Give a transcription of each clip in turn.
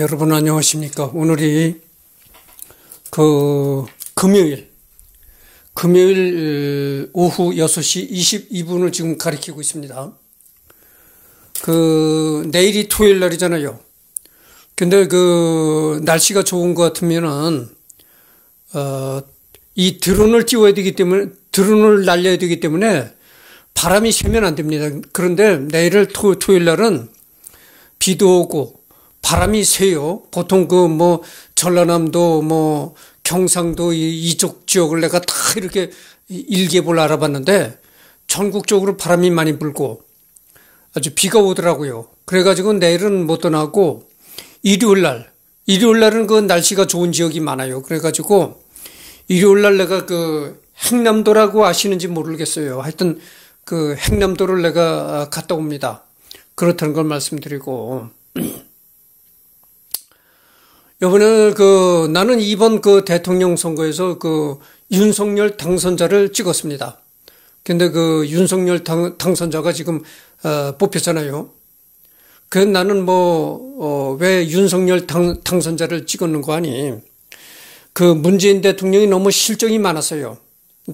여러분 안녕하십니까. 오늘이 그 금요일, 금요일 어, 오후 6시 22분을 지금 가리키고 있습니다. 그 내일이 토요일 날이잖아요. 근데 그 날씨가 좋은 것 같으면은 어, 이 드론을 띄워야 되기 때문에 드론을 날려야 되기 때문에 바람이 세면 안 됩니다. 그런데 내일을 토, 토요일 날은 비도 오고 바람이 세요. 보통 그 뭐 전라남도 뭐 경상도 이쪽 지역을 내가 다 이렇게 일개월 알아봤는데 전국적으로 바람이 많이 불고 아주 비가 오더라고요. 그래가지고 내일은 못 떠나고 일요일 날, 일요일 날은 그 날씨가 좋은 지역이 많아요. 그래가지고 일요일 날 내가 그 행남도라고 아시는지 모르겠어요. 하여튼 그 행남도를 내가 갔다 옵니다. 그렇다는 걸 말씀드리고. 이번에 그 나는 이번 그 대통령 선거에서 그 윤석열 당선자를 찍었습니다. 근데 그 윤석열 당, 당선자가 지금 어, 뽑혔잖아요. 그 나는 뭐왜 어, 윤석열 당, 당선자를 찍었는 거 아니? 그 문재인 대통령이 너무 실정이 많았어요.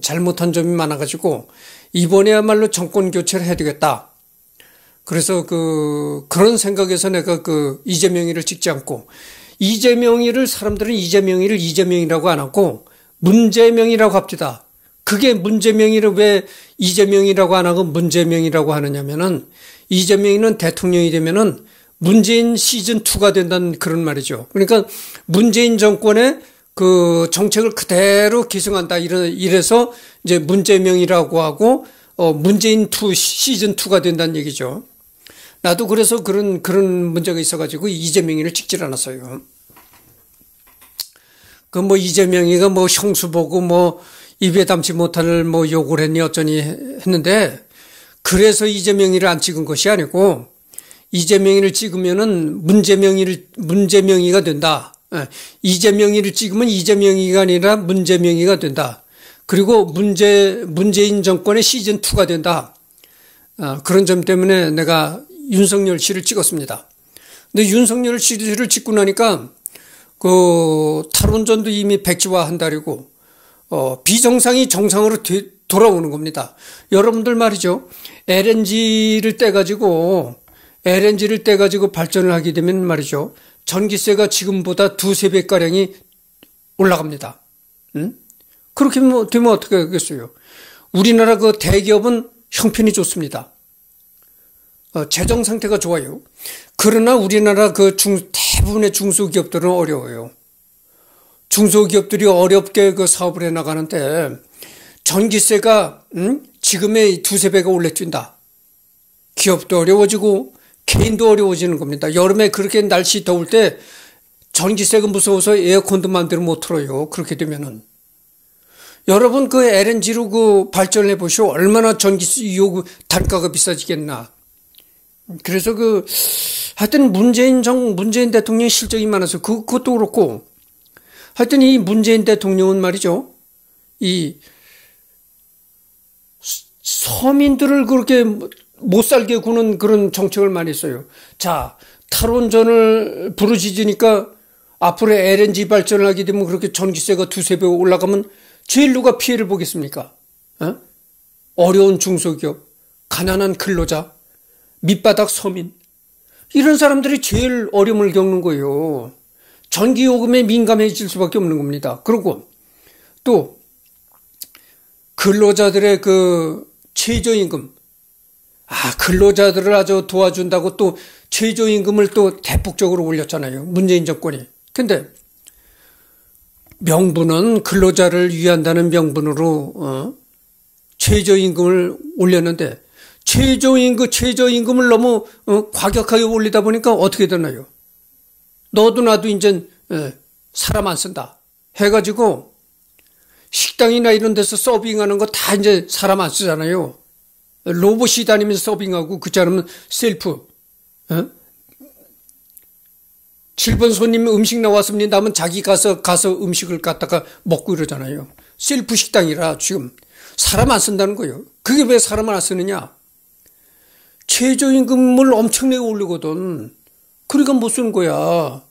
잘못한 점이 많아가지고 이번에야말로 정권 교체를 해야 되겠다. 그래서 그 그런 생각에서 내가 그 이재명이를 찍지 않고 이재명이를 사람들은 이재명이를 이재명이라고 안 하고 문재명이라고 합니다. 그게 문재명이를 왜 이재명이라고 안 하고 문재명이라고 하느냐면은 이재명이는 대통령이 되면은 문재인 시즌 2가 된다는 그런 말이죠. 그러니까 문재인 정권의 그 정책을 그대로 계승한다 이런 이래서 이제 문재명이라고 하고 어 문재인 2 시즌 2가 된다는 얘기죠. 나도 그래서 그런 그런 문제가 있어가지고 이재명이를 찍질 않았어요. 그 뭐 이재명이가 뭐 형수 보고 뭐 입에 담지 못할 뭐 욕을 했니 어쩌니 했는데 그래서 이재명이를 안 찍은 것이 아니고 이재명이를 찍으면은 문재명이를 문재명이가 된다. 예. 이재명이를 찍으면 이재명이가 아니라 문재명이가 된다. 그리고 문재 문재인 정권의 시즌 2가 된다. 아, 그런 점 때문에 내가 윤석열 씨를 찍었습니다. 근데 윤석열 씨를 찍고 나니까 그 탈원전도 이미 백지화 한 달이고 어, 비정상이 정상으로 되, 돌아오는 겁니다. 여러분들 말이죠. LNG를 떼가지고 LNG를 떼가지고 발전을 하게 되면 말이죠. 전기세가 지금보다 두세 배가량이 올라갑니다. 응? 그렇게 되면 어떻게 하겠어요? 우리나라 그 대기업은 형편이 좋습니다. 어, 재정 상태가 좋아요. 그러나 우리나라 그 중, 대부분의 중소기업들은 어려워요. 중소기업들이 어렵게 그 사업을 해 나가는데 전기세가 음? 지금의 두세 배가 올려준다. 기업도 어려워지고 개인도 어려워지는 겁니다. 여름에 그렇게 날씨 더울 때 전기세가 무서워서 에어컨도 만들어 못 틀어요. 그렇게 되면은. 여러분 그 LNG로 그 발전해 보시오. 얼마나 전기세 요구 단가가 비싸지겠나. 그래서 그 하여튼 문재인 정 문재인 대통령 실적이 많아서 그 그것도 그렇고 하여튼 이 문재인 대통령은 말이죠. 이 서민들을 그렇게 못 살게 구는 그런 정책을 많이 했어요. 자, 탈원전을 부르짖으니까 앞으로 LNG 발전을 하게 되면 그렇게 전기세가 두세 배 올라가면 제일 누가 피해를 보겠습니까? 어? 어려운 중소기업, 가난한 근로자, 밑바닥 서민 이런 사람들이 제일 어려움을 겪는 거예요. 전기요금에 민감해질 수밖에 없는 겁니다. 그리고 또 근로자들의 그 최저임금 아 근로자들을 아주 도와준다고 또 최저임금을 또 대폭적으로 올렸잖아요. 문재인 정권이. 근데 명분은 근로자를 위한다는 명분으로 어, 최저임금을 올렸는데 최저임금, 최저임금을 너무 어, 과격하게 올리다 보니까 어떻게 되나요? 너도 나도 이제 어, 사람 안 쓴다 해가지고 식당이나 이런 데서 서빙하는 거 다 이제 사람 안 쓰잖아요. 로봇이 다니면서 서빙하고 그지 않으면 셀프. 어? 7번 손님 음식 나왔습니다 하면 자기 가서 가서 음식을 갖다가 먹고 이러잖아요. 셀프 식당이라 지금 사람 안 쓴다는 거예요. 그게 왜 사람을 안 쓰느냐? 최저임금을 엄청나게 올리거든. 그러니까 못 쓰는 거야.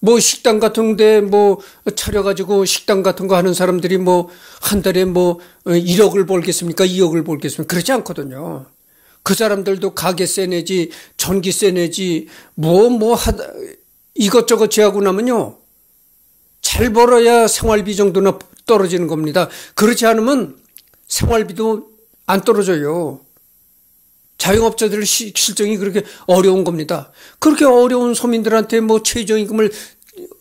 뭐 식당 같은데 뭐 차려가지고 식당 같은 거 하는 사람들이 뭐 한 달에 뭐 1억을 벌겠습니까? 2억을 벌겠습니까? 그렇지 않거든요. 그 사람들도 가게세 내지 전기세 내지 뭐 뭐 하다 이것저것 제하고 나면요. 잘 벌어야 생활비 정도나 떨어지는 겁니다. 그렇지 않으면 생활비도 안 떨어져요. 자영업자들 시, 실정이 그렇게 어려운 겁니다. 그렇게 어려운 소민들한테뭐 최저임금을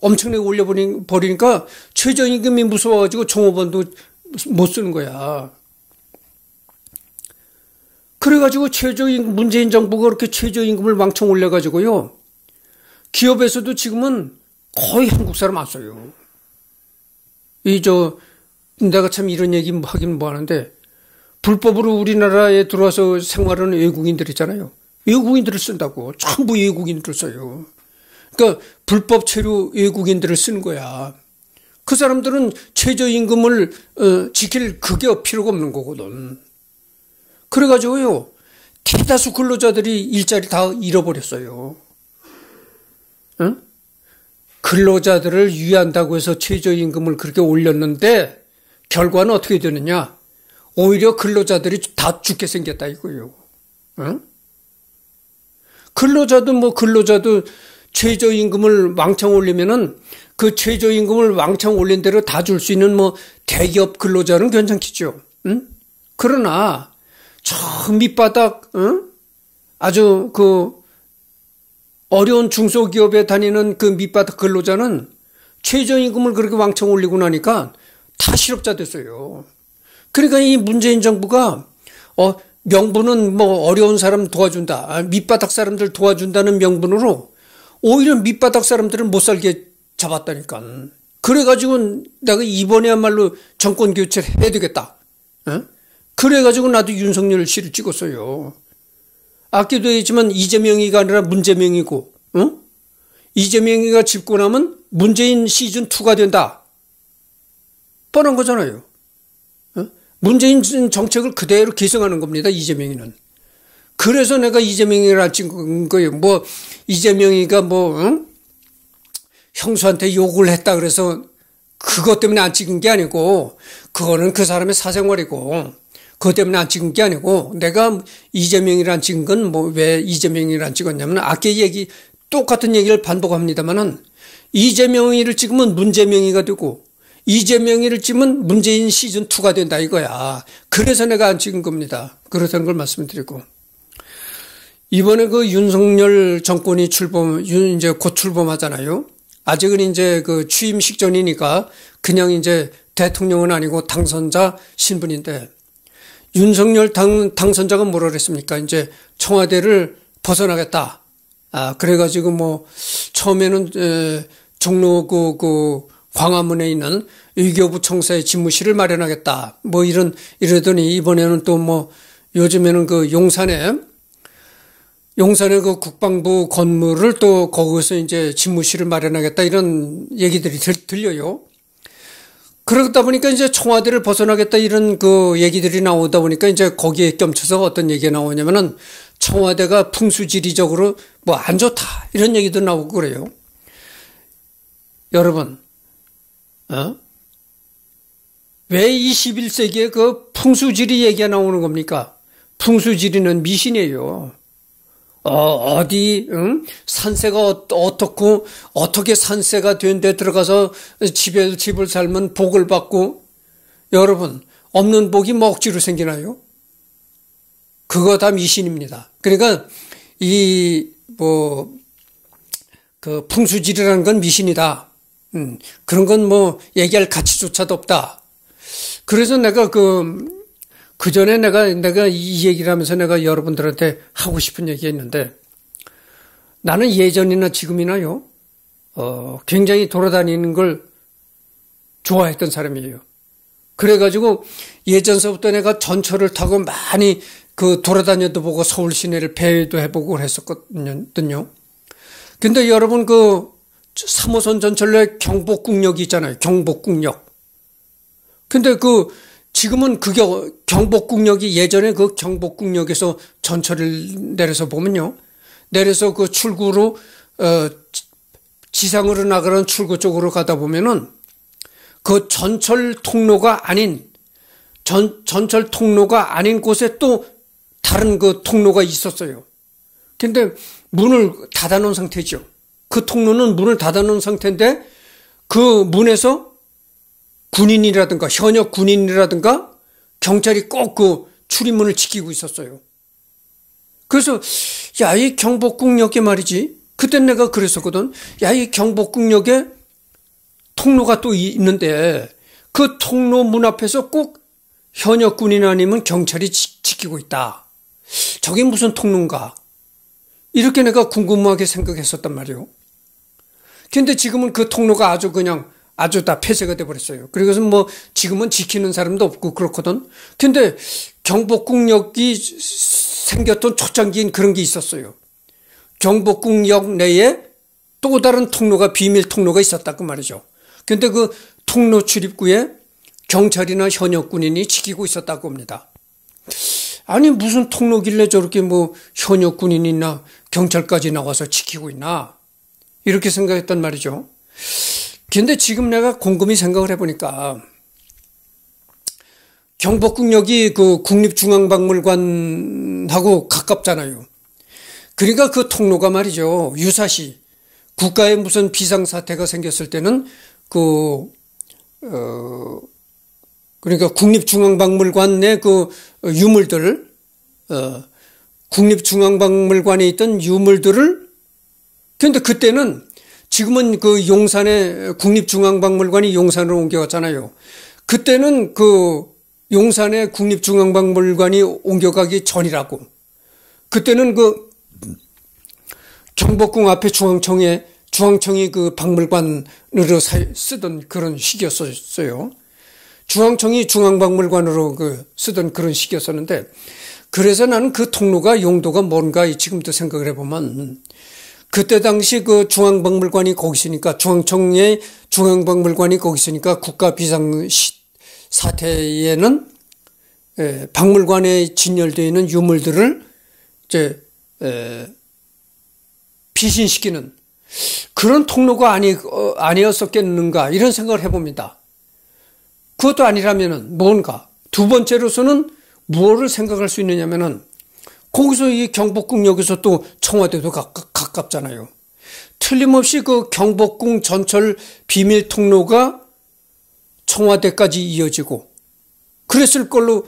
엄청나게 올려버리니까 최저임금이 무서워가지고 종업원도 못 쓰는 거야. 그래가지고 최저임금, 문재인 정부가 그렇게 최저임금을 왕창 올려가지고요. 기업에서도 지금은 거의 한국 사람 안 써요. 이, 저, 내가 참 이런 얘기 하긴 뭐 하는데, 불법으로 우리나라에 들어와서 생활하는 외국인들 있잖아요. 외국인들을 쓴다고. 전부 외국인들을 써요. 그러니까 불법 체류 외국인들을 쓰는 거야. 그 사람들은 최저임금을 어, 지킬 그게 필요가 없는 거거든. 그래가지고요. 대다수 근로자들이 일자리 다 잃어버렸어요. 응? 근로자들을 위한다고 해서 최저임금을 그렇게 올렸는데 결과는 어떻게 되느냐? 오히려 근로자들이 다 죽게 생겼다 이거예요. 응? 근로자도 뭐 근로자도 최저임금을 왕창 올리면은 그 최저임금을 왕창 올린 대로 다 줄 수 있는 뭐 대기업 근로자는 괜찮겠죠. 응? 그러나 저 밑바닥 응? 아주 그 어려운 중소기업에 다니는 그 밑바닥 근로자는 최저임금을 그렇게 왕창 올리고 나니까 다 실업자 됐어요. 그러니까 이 문재인 정부가 어 명분은 뭐 어려운 사람 도와준다. 아, 밑바닥 사람들 도와준다는 명분으로 오히려 밑바닥 사람들을못 살게 잡았다니까. 그래가지고 내가 이번에야말로 정권 교체를 해야 되겠다. 어? 그래가지고 나도 윤석열 씨를 찍었어요. 아끼도 했지만 이재명이가 아니라 문재명이고, 어? 이재명이가 집고나면 문재인 시즌 2가 된다. 뻔한 거잖아요. 문재인 정책을 그대로 계승하는 겁니다. 이재명이는. 그래서 내가 이재명이라 찍은 거예요. 뭐 이재명이가 뭐 응? 형수한테 욕을 했다 그래서 그것 때문에 안 찍은 게 아니고 그거는 그 사람의 사생활이고 그것 때문에 안 찍은 게 아니고 내가 이재명이란 찍은 건 뭐 왜 이재명이란 찍었냐면 아까 얘기 똑같은 얘기를 반복합니다만은 이재명이를 찍으면 문재명이가 되고 이재명이를 찍으면 문재인 시즌2가 된다 이거야. 그래서 내가 안 찍은 겁니다. 그렇다는 걸 말씀드리고. 이번에 그 윤석열 정권이 출범, 윤, 이제 곧 출범하잖아요. 아직은 이제 그 취임 식전이니까 그냥 이제 대통령은 아니고 당선자 신분인데 윤석열 당, 당선자가 뭐라 그랬습니까? 이제 청와대를 벗어나겠다. 아, 그래가지고 뭐, 처음에는, 종로 그, 그, 광화문에 있는 의교부 청사의 집무실을 마련하겠다. 뭐 이런 이러더니 이번에는 또 뭐 요즘에는 그 용산에 용산의 그 국방부 건물을 또 거기서 이제 집무실을 마련하겠다 이런 얘기들이 들, 려요 그러다 보니까 이제 청와대를 벗어나겠다 이런 그 얘기들이 나오다 보니까 이제 거기에 겸쳐서 어떤 얘기가 나오냐면은 청와대가 풍수지리적으로 뭐 안 좋다 이런 얘기도 나오고 그래요. 여러분 어? 왜 21세기에 그 풍수지리 얘기가 나오는 겁니까? 풍수지리는 미신이에요. 어, 디 응? 산세가 어, 어떻고, 어떻게 산세가 된 데 들어가서 집에, 집을 살면 복을 받고, 여러분, 없는 복이 먹지로 뭐 생기나요? 그거 다 미신입니다. 그러니까, 이, 뭐, 그 풍수지리라는 건 미신이다. 음, 그런 건 뭐 얘기할 가치조차도 없다. 그래서 내가 그, 그 전에 내가, 내가 이 얘기를 하면서 내가 여러분들한테 하고 싶은 얘기가 있는데 나는 예전이나 지금이나요, 어, 굉장히 돌아다니는 걸 좋아했던 사람이에요. 그래가지고 예전서부터 내가 전철을 타고 많이 그 돌아다녀도 보고 서울 시내를 배회도 해보고 했었거든요. 근데 여러분 그 3호선 전철의 경복궁역이 있잖아요. 경복궁역. 근데 그 지금은 그게 경복궁역이 예전에 그 경복궁역에서 전철을 내려서 보면요. 내려서 그 출구로 어 지상으로 나가는 출구 쪽으로 가다 보면은 그 전철 통로가 아닌 전 전철 통로가 아닌 곳에 또 다른 그 통로가 있었어요. 근데 문을 닫아 놓은 상태죠. 그 통로는 문을 닫아놓은 상태인데 그 문에서 군인이라든가 현역 군인이라든가 경찰이 꼭 그 출입문을 지키고 있었어요. 그래서 야이 경복궁역에 말이지 그때 내가 그랬었거든. 야이 경복궁역에 통로가 또 있는데 그 통로 문 앞에서 꼭 현역 군인 아니면 경찰이 지, 키고 있다. 저게 무슨 통로인가? 이렇게 내가 궁금하게 생각했었단 말이요. 근데 지금은 그 통로가 아주 그냥 아주 다 폐쇄가 돼버렸어요. 그래서 뭐 지금은 지키는 사람도 없고 그렇거든. 근데 경복궁역이 생겼던 초창기엔 그런 게 있었어요. 경복궁역 내에 또 다른 통로가 비밀 통로가 있었다그 말이죠. 근데 그 통로 출입구에 경찰이나 현역군인이 지키고 있었다고 합니다. 아니 무슨 통로길래 저렇게 뭐 현역군인이나 경찰까지 나와서 지키고 있나 이렇게 생각했단 말이죠. 근데 지금 내가 곰곰이 생각을 해보니까 경복궁역이 그 국립중앙박물관하고 가깝잖아요. 그러니까 그 통로가 말이죠. 유사시 국가에 무슨 비상사태가 생겼을 때는 그, 어, 그러니까 국립중앙박물관 내 그 유물들, 어, 국립중앙박물관에 있던 유물들을 그런데 그때는 지금은 그 용산에 국립중앙박물관이 용산으로 옮겨갔잖아요. 그때는 그 용산에 국립중앙박물관이 옮겨가기 전이라고. 그때는 그 경복궁 앞에 중앙청에 중앙청이 그 박물관으로 사, 쓰던 그런 시기였었어요. 중앙청이 중앙박물관으로 그 쓰던 그런 시기였었는데 그래서 나는 그 통로가 용도가 뭔가 지금도 생각을 해보면 그때 당시 그 중앙박물관이 거기 있으니까 중앙청의 중앙박물관이 거기 있으니까 국가 비상 사태에는 예, 박물관에 진열되어 있는 유물들을 이제 피신시키는 예, 그런 통로가 아니 어, 아니었었겠는가 이런 생각을 해봅니다. 그것도 아니라면은 뭔가 두 번째로서는 무엇을 생각할 수 있느냐면은 거기서 이 경복궁역에서 또 청와대도 가, 가깝잖아요. 틀림없이 그 경복궁 전철 비밀 통로가 청와대까지 이어지고 그랬을 걸로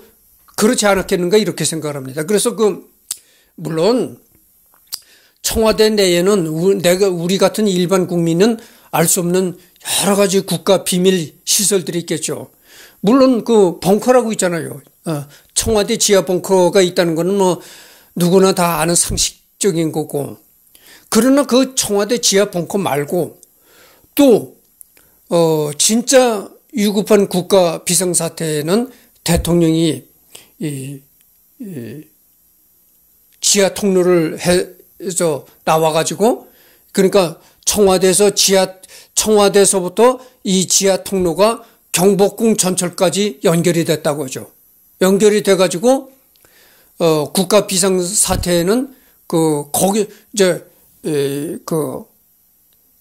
그렇지 않았겠는가 이렇게 생각을 합니다. 그래서 그 물론 청와대 내에는 내가 우리 같은 일반 국민은 알 수 없는 여러 가지 국가 비밀 시설들이 있겠죠. 물론 그 벙커라고 있잖아요. 어, 청와대 지하 벙커가 있다는 것은 뭐 누구나 다 아는 상식적인 거고 그러나 그 청와대 지하 벙커 말고 또, 어, 진짜 유급한 국가 비상사태에는 대통령이 이, 이 지하 통로를 해서 나와가지고 그러니까 청와대에서 지하 청와대에서부터 이 지하 통로가 경복궁 전철까지 연결이 됐다고 하죠. 연결이 돼가지고 어 국가 비상 사태에는 그 거기 이제 그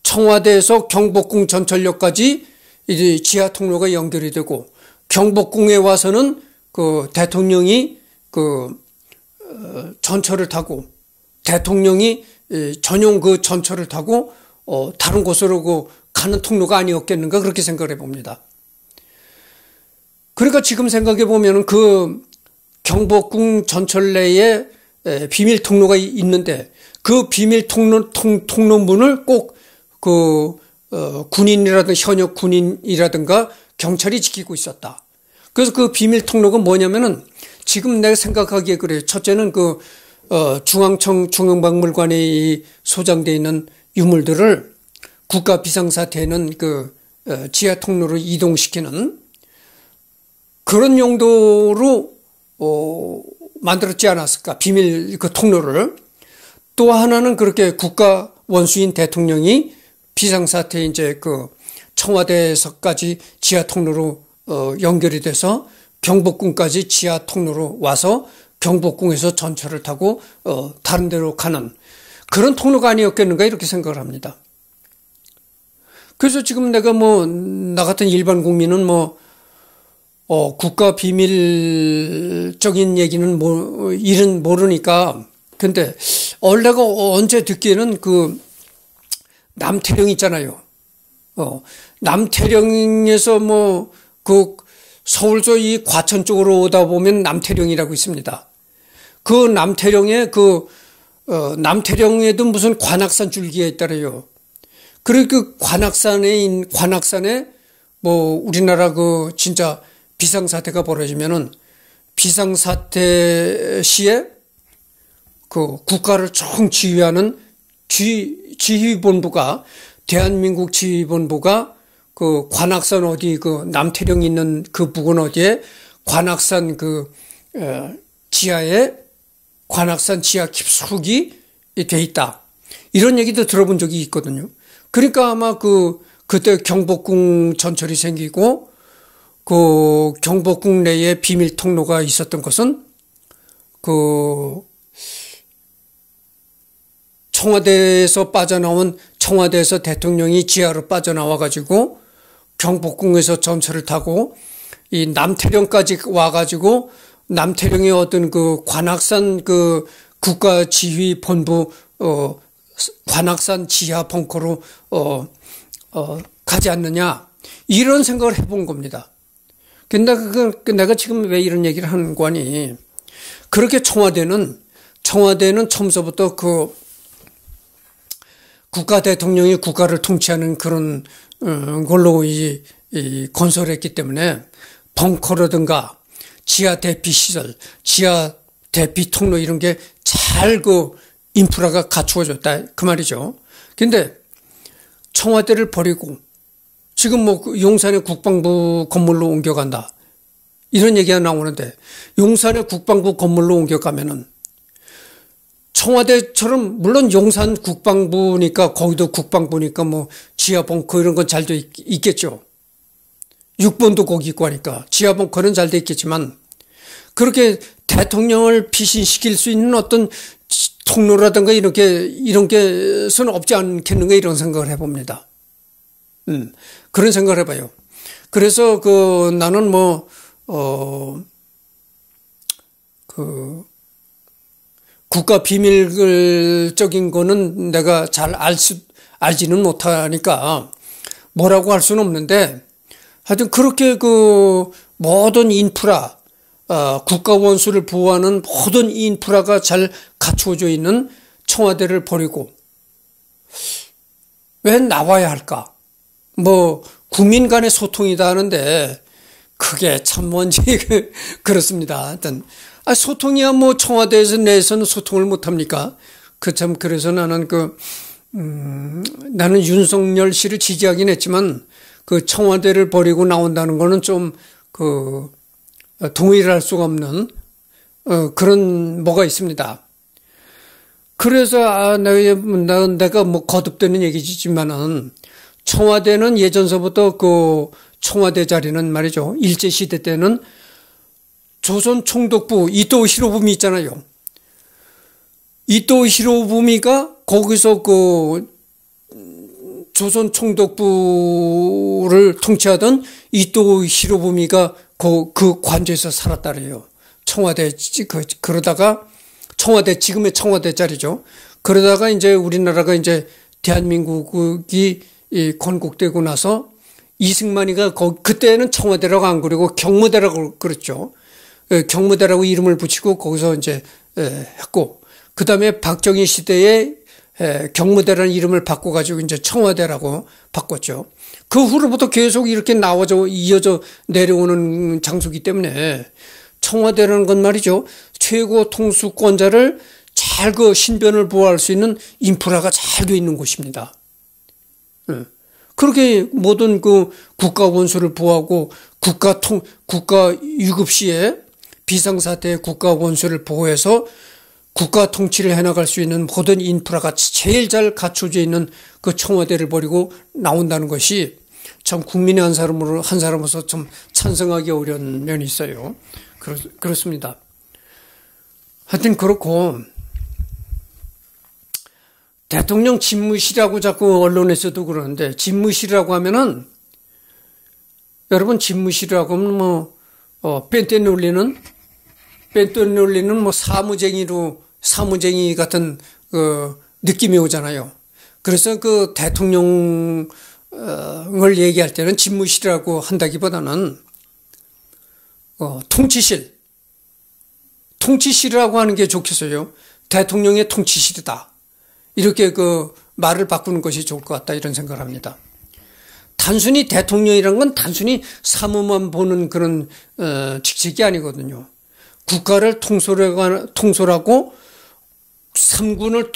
청와대에서 경복궁 전철역까지 이제 지하 통로가 연결이 되고 경복궁에 와서는 그 대통령이 그 어, 전철을 타고 대통령이 전용 그 전철을 타고 어 다른 곳으로 그 가는 통로가 아니었겠는가 그렇게 생각을 해봅니다. 그러니까 지금 생각해 보면그 경복궁 전철 내에 비밀 통로가 있는데 그 비밀 통로 통, 통로문을 꼭 그 어, 군인이라든가 현역 군인이라든가 경찰이 지키고 있었다. 그래서 그 비밀 통로가 뭐냐면은 지금 내가 생각하기에 그래요. 첫째는 그 어, 중앙청 중앙박물관에 소장돼 있는 유물들을 국가 비상사태에는 그 어, 지하 통로로 이동시키는 그런 용도로 어, 만들었지 않았을까 비밀 그 통로를 또 하나는 그렇게 국가 원수인 대통령이 비상사태 이제 그 청와대에서까지 지하 통로로 어 연결이 돼서 경복궁까지 지하 통로로 와서 경복궁에서 전철을 타고 어 다른 데로 가는 그런 통로가 아니었겠는가 이렇게 생각을 합니다. 그래서 지금 내가 뭐 나 같은 일반 국민은 뭐 어 국가 비밀적인 얘기는 뭐 일은 모르니까 근데 원래가 언제 듣기에는 그 남태령 있잖아요. 어, 남태령에서 뭐 그 서울조 이 과천 쪽으로 오다 보면 남태령이라고 있습니다. 그 남태령에 그 어, 남태령에도 무슨 관악산 줄기에 있더래요. 그리고 그 관악산에 인 관악산에 뭐 우리나라 그 진짜 비상사태가 벌어지면은 비상사태 시에 그 국가를 총 지휘하는 지, 지휘본부가 대한민국 지휘본부가 그 관악산 어디 그 남태령 있는 그 부근 어디에 관악산 그 에, 지하에 관악산 지하 깊숙이 돼 있다. 이런 얘기도 들어본 적이 있거든요. 그러니까 아마 그 그때 경복궁 전철이 생기고 그 경복궁 내에 비밀 통로가 있었던 것은 그 청와대에서 빠져나온 청와대에서 대통령이 지하로 빠져나와 가지고 경복궁에서 전철을 타고 이 남태령까지 와 가지고 남태령의 어떤 그 관악산 그 국가 지휘 본부 어 관악산 지하 벙커로 어, 어 가지 않느냐 이런 생각을 해본 겁니다. 근데 그 내가 지금 왜 이런 얘기를 하는 거니? 그렇게 청와대는 청와대는 처음서부터 그 국가 대통령이 국가를 통치하는 그런 어, 걸로 이, 이 건설했기 때문에 벙커라든가 지하 대피 시설, 지하 대피 통로 이런 게 잘 그 인프라가 갖추어졌다 그 말이죠. 근데 청와대를 버리고 지금 뭐 그 용산의 국방부 건물로 옮겨간다. 이런 얘기가 나오는데 용산의 국방부 건물로 옮겨가면은 청와대처럼 물론 용산 국방부니까 거기도 국방부니까 뭐 지하 벙커 이런 건 잘 돼 있겠죠. 6번도 거기 있고 하니까 지하 벙커는 잘 돼 있겠지만 그렇게 대통령을 피신시킬 수 있는 어떤 통로라든가 이렇게 이런 게선 없지 않겠는가 이런 생각을 해봅니다. 음 그런 생각을 해봐요. 그래서 그 나는 뭐어그 국가 비밀적인 거는 내가 잘 알 수, 알지는 못하니까 뭐라고 할 수는 없는데 하여튼 그렇게 그 모든 인프라, 어, 국가 원수를 보호하는 모든 인프라가 잘갖추어져 있는 청와대를 버리고 왜 나와야 할까? 뭐 국민 간의 소통이다 하는데 그게 참 뭔지 그렇습니다. 하여튼 아, 소통이야 뭐 청와대에서 내에서는 소통을 못합니까? 그 참 그래서 나는 그 음, 나는 윤석열 씨를 지지하긴 했지만 그 청와대를 버리고 나온다는 거는 좀 그 동의를 할 수가 없는 어, 그런 뭐가 있습니다. 그래서 아, 내가, 내가 뭐 거듭되는 얘기지만은 청와대는 예전서부터 그 청와대 자리는 말이죠 일제 시대 때는 조선 총독부 이토 히로부미 있잖아요. 이토 히로부미가 거기서 그 조선 총독부를 통치하던 이토 히로부미가 그, 그 관저에서 살았다 래요 청와대 그, 그러다가 청와대 지금의 청와대 자리죠. 그러다가 이제 우리나라가 이제 대한민국이 건국되고 나서 이승만이가 거, 그때는 청와대라고 안 그리고 경무대라고 그랬죠. 예, 경무대라고 이름을 붙이고 거기서 이제 예, 했고 그 다음에 박정희 시대에 예, 경무대라는 이름을 바꿔가지고 이제 청와대라고 바꿨죠. 그 후로부터 계속 이렇게 나와져 이어져 내려오는 장소기 때문에 청와대라는 건 말이죠. 최고 통수권자를 잘 그 신변을 보호할 수 있는 인프라가 잘 돼 있는 곳입니다. 그렇게 모든 그 국가 원수를 보호하고 국가 통, 국가 유급 시에 비상사태 국가 원수를 보호해서 국가 통치를 해나갈 수 있는 모든 인프라가 제일 잘 갖춰져 있는 그 청와대를 버리고 나온다는 것이 참 국민의 한 사람으로 한 사람으로서 좀 찬성하기 어려운 면이 있어요. 그렇, 그렇습니다. 하여튼 그렇고 대통령 집무실이라고 자꾸 언론에서도 그러는데 집무실이라고 하면은 여러분 집무실이라고 하면 뭐 어, 뺀때 놀리는 뺀돈 올리는뭐 사무쟁이로 사무쟁이 같은 그 느낌이 오잖아요. 그래서 그 대통령을 얘기할 때는 집무실이라고 한다기보다는 어, 통치실, 통치실이라고 하는 게 좋겠어요. 대통령의 통치실이다. 이렇게 그 말을 바꾸는 것이 좋을 것 같다 이런 생각을 합니다. 단순히 대통령이란 건 단순히 사무만 보는 그런 어, 직책이 아니거든요. 국가를 통솔하고 삼군을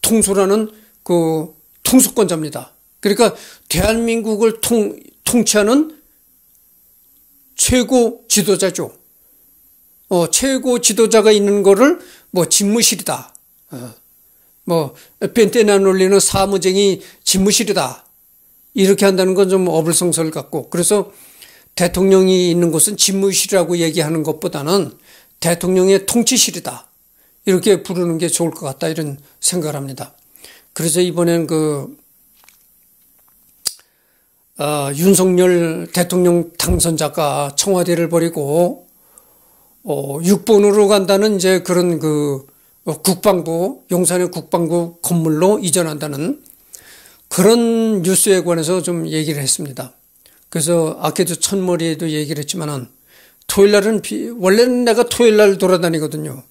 통솔하는 그 통수권자입니다. 그러니까 대한민국을 통, 통치하는 최고 지도자죠. 어, 최고 지도자가 있는 거를 뭐 집무실이다. 어, 뭐 벤테나 놀리는 사무쟁이 집무실이다. 이렇게 한다는 건 좀 어불성설 같고 그래서 대통령이 있는 곳은 집무실이라고 얘기하는 것보다는 대통령의 통치실이다. 이렇게 부르는 게 좋을 것 같다. 이런 생각을 합니다. 그래서 이번엔 그, 어, 윤석열 대통령 당선자가 청와대를 버리고, 어, 육본으로 간다는 이제 그런 그 어, 국방부, 용산의 국방부 건물로 이전한다는 그런 뉴스에 관해서 좀 얘기를 했습니다. 그래서 아까도 첫머리에도 얘기를 했지만은 토요일 날은 비, 원래는 내가 토요일 날 돌아다니거든요.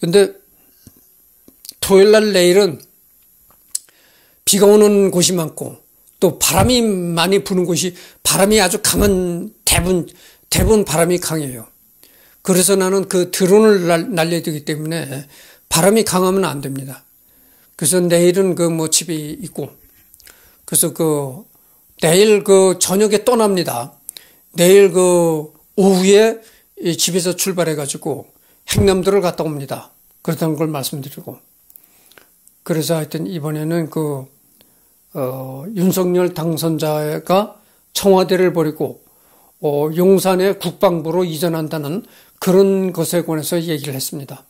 근데 토요일 날 내일은 비가 오는 곳이 많고 또 바람이 많이 부는 곳이 바람이 아주 강한 대분 대분 바람이 강해요. 그래서 나는 그 드론을 날, 날려야 되기 때문에 바람이 강하면 안 됩니다. 그래서 내일은 그 뭐 집이 있고 그래서 그 내일 그 저녁에 떠납니다. 내일 그 오후에 집에서 출발해가지고 행남도를 갔다 옵니다. 그렇다는 걸 말씀드리고. 그래서 하여튼 이번에는 그, 어, 윤석열 당선자가 청와대를 버리고, 어, 용산의 국방부로 이전한다는 그런 것에 관해서 얘기를 했습니다.